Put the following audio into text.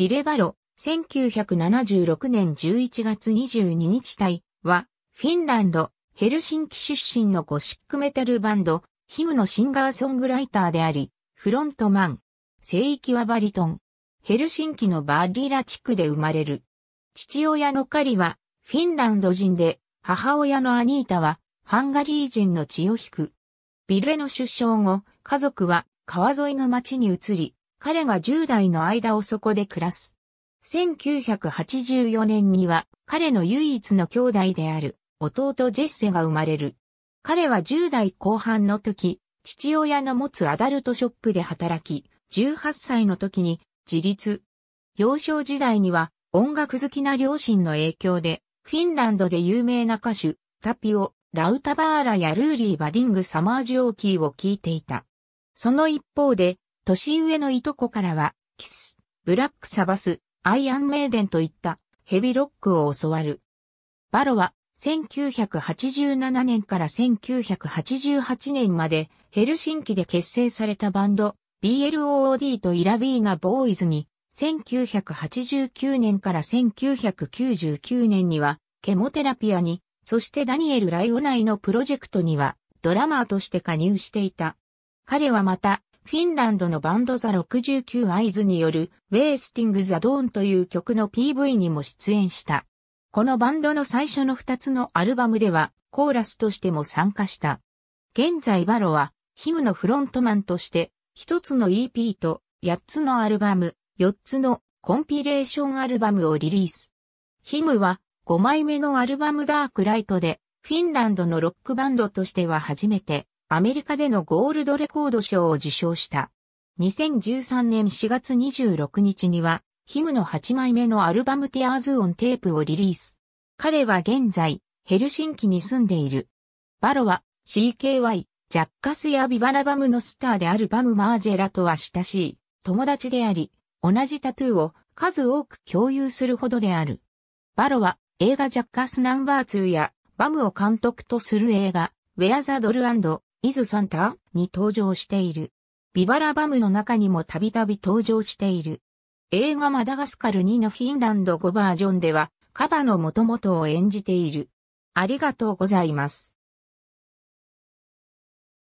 ビレバロ、1976年11月22日隊は、フィンランド、ヘルシンキ出身のゴシックメタルバンド、ヒムのシンガーソングライターであり、フロントマン、聖域はバリトン。ヘルシンキのバーディラ地区で生まれる。父親のカリは、フィンランド人で、母親のアニータは、ハンガリー人の血を引く。ビレの出生後、家族は川沿いの町に移り、彼が10代の間をそこで暮らす。1984年には彼の唯一の兄弟である弟ジェッセが生まれる。彼は10代後半の時、父親の持つアダルトショップで働き、18歳の時に自立。幼少時代には音楽好きな両親の影響で、フィンランドで有名な歌手、タピオ、ラウタバーラやルーリー・バディング・サマージオーキーを聴いていた。その一方で、年上のいとこからは、キス、ブラックサバス、アイアンメイデンといったヘビロックを教わる。バロは1987年から1988年までヘルシンキで結成されたバンド BLOOD とイラビーナボーイズに1989年から1999年にはケモテラピアにそしてダニエル・ライオナイのプロジェクトにはドラマーとして加入していた。彼はまたフィンランドのバンドザ69アイズによるウェイスティングザドーンという曲の PV にも出演した。このバンドの最初の2つのアルバムではコーラスとしても参加した。現在バロはヒムのフロントマンとして1つの EP と8つのアルバム、4つのコンピレーションアルバムをリリース。ヒムは5枚目のアルバムダークライトでフィンランドのロックバンドとしては初めてアメリカでのゴールドレコード賞を受賞した。2013年4月26日には、ヒムの8枚目のアルバムティアーズオンテープをリリース。彼は現在、ヘルシンキに住んでいる。バロは、CKY、ジャッカスやビバラバムのスターであるバムマージェラとは親しい、友達であり、同じタトゥーを数多く共有するほどである。バロは、映画ジャッカスナンバー2や、バムを監督とする映画、ウェアザドルイズ・サンタに登場している。ビバラバムの中にもたびたび登場している。映画マダガスカル2のフィンランド語バージョンでは、カバの元々を演じている。ありがとうございます。